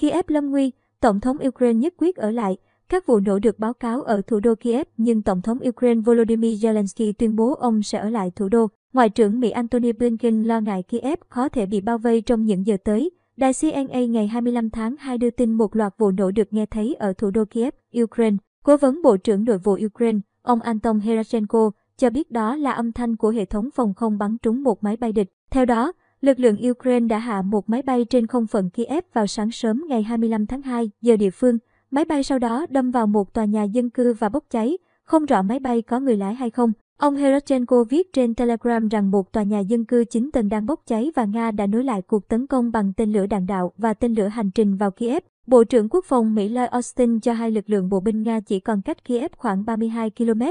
Kiev lâm nguy, Tổng thống Ukraine nhất quyết ở lại. Các vụ nổ được báo cáo ở thủ đô Kiev nhưng Tổng thống Ukraine Volodymyr Zelensky tuyên bố ông sẽ ở lại thủ đô. Ngoại trưởng Mỹ Antony Blinken lo ngại Kiev có thể bị bao vây trong những giờ tới. Đài CNA ngày 25 tháng 2 đưa tin một loạt vụ nổ được nghe thấy ở thủ đô Kiev, Ukraine. Cố vấn Bộ trưởng Nội vụ Ukraine, ông Anton Herashenko, cho biết đó là âm thanh của hệ thống phòng không bắn trúng một máy bay địch. Theo đó, lực lượng Ukraine đã hạ một máy bay trên không phận Kiev vào sáng sớm ngày 25 tháng 2 giờ địa phương. Máy bay sau đó đâm vào một tòa nhà dân cư và bốc cháy, không rõ máy bay có người lái hay không. Ông Herachenko viết trên Telegram rằng một tòa nhà dân cư chính tầng đang bốc cháy và Nga đã nối lại cuộc tấn công bằng tên lửa đạn đạo và tên lửa hành trình vào Kiev. Bộ trưởng Quốc phòng Mỹ Lloyd Austin cho hai lực lượng bộ binh Nga chỉ còn cách Kiev khoảng 32 km,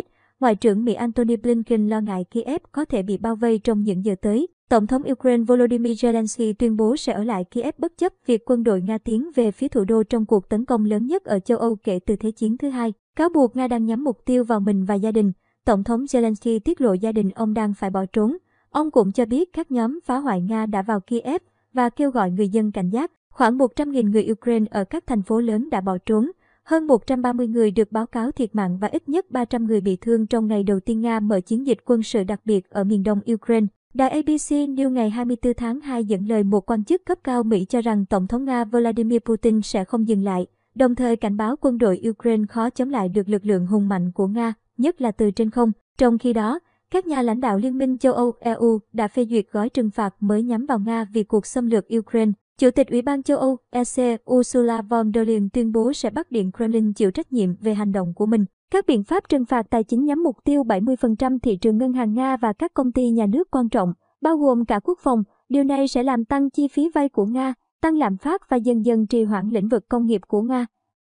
Ngoại trưởng Mỹ Antony Blinken lo ngại Kiev có thể bị bao vây trong những giờ tới. Tổng thống Ukraine Volodymyr Zelensky tuyên bố sẽ ở lại Kiev bất chấp việc quân đội Nga tiến về phía thủ đô trong cuộc tấn công lớn nhất ở châu Âu kể từ Thế chiến thứ hai. Cáo buộc Nga đang nhắm mục tiêu vào mình và gia đình. Tổng thống Zelensky tiết lộ gia đình ông đang phải bỏ trốn. Ông cũng cho biết các nhóm phá hoại Nga đã vào Kiev và kêu gọi người dân cảnh giác. Khoảng 100.000 người Ukraine ở các thành phố lớn đã bỏ trốn. Hơn 130 người được báo cáo thiệt mạng và ít nhất 300 người bị thương trong ngày đầu tiên Nga mở chiến dịch quân sự đặc biệt ở miền đông Ukraine. Đài ABC News ngày 24 tháng 2 dẫn lời một quan chức cấp cao Mỹ cho rằng Tổng thống Nga Vladimir Putin sẽ không dừng lại, đồng thời cảnh báo quân đội Ukraine khó chống lại được lực lượng hùng mạnh của Nga, nhất là từ trên không. Trong khi đó, các nhà lãnh đạo Liên minh châu Âu EU đã phê duyệt gói trừng phạt mới nhắm vào Nga vì cuộc xâm lược Ukraine. Chủ tịch Ủy ban châu Âu EC Ursula von der Leyen tuyên bố sẽ bắt Điện Kremlin chịu trách nhiệm về hành động của mình. Các biện pháp trừng phạt tài chính nhắm mục tiêu 70% thị trường ngân hàng Nga và các công ty nhà nước quan trọng, bao gồm cả quốc phòng. Điều này sẽ làm tăng chi phí vay của Nga, tăng lạm phát và dần dần trì hoãn lĩnh vực công nghiệp của Nga.